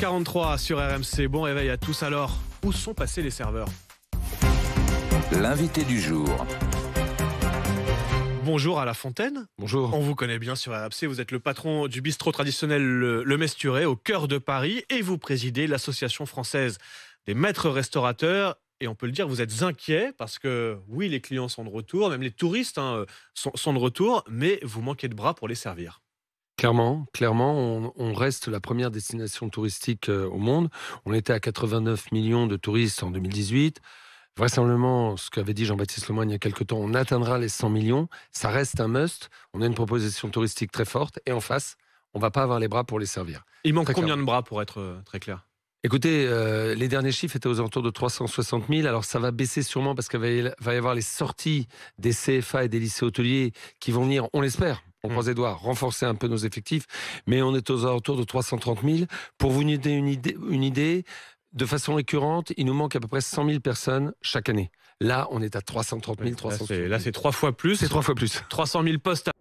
43 sur RMC, bon réveil à tous alors, où sont passés les serveurs L'invité du jour. Bonjour à La Fontaine. Bonjour. On vous connaît bien sur RMC, vous êtes le patron du bistrot traditionnel Le, Mesturé au cœur de Paris et vous présidez l'association française des maîtres restaurateurs et on peut le dire, vous êtes inquiet parce que oui, les clients sont de retour, même les touristes hein, sont, de retour, mais vous manquez de bras pour les servir. Clairement, on, reste la première destination touristique euh, au monde. On était à 89 millions de touristes en 2018. Vraisemblablement, ce qu'avait dit Jean-Baptiste Lemoyne il y a quelques temps, on atteindra les 100 millions. Ça reste un must. On a une proposition touristique très forte. Et en face, on va pas avoir les bras pour les servir. Il manque combien de bras pour être euh, très clair Écoutez, euh, les derniers chiffres étaient aux alentours de 360 000. Alors ça va baisser sûrement parce qu'il va y avoir les sorties des CFA et des lycées hôteliers qui vont venir, on l'espère, on mm. croise les doigts, renforcer un peu nos effectifs, mais on est aux alentours de 330 000. Pour vous donner une idée, une de façon récurrente, il nous manque à peu près 100 000 personnes chaque année. Là, on est à 330 000, 300 000. Là, c'est trois fois plus. C'est trois fois plus. 300 000 postes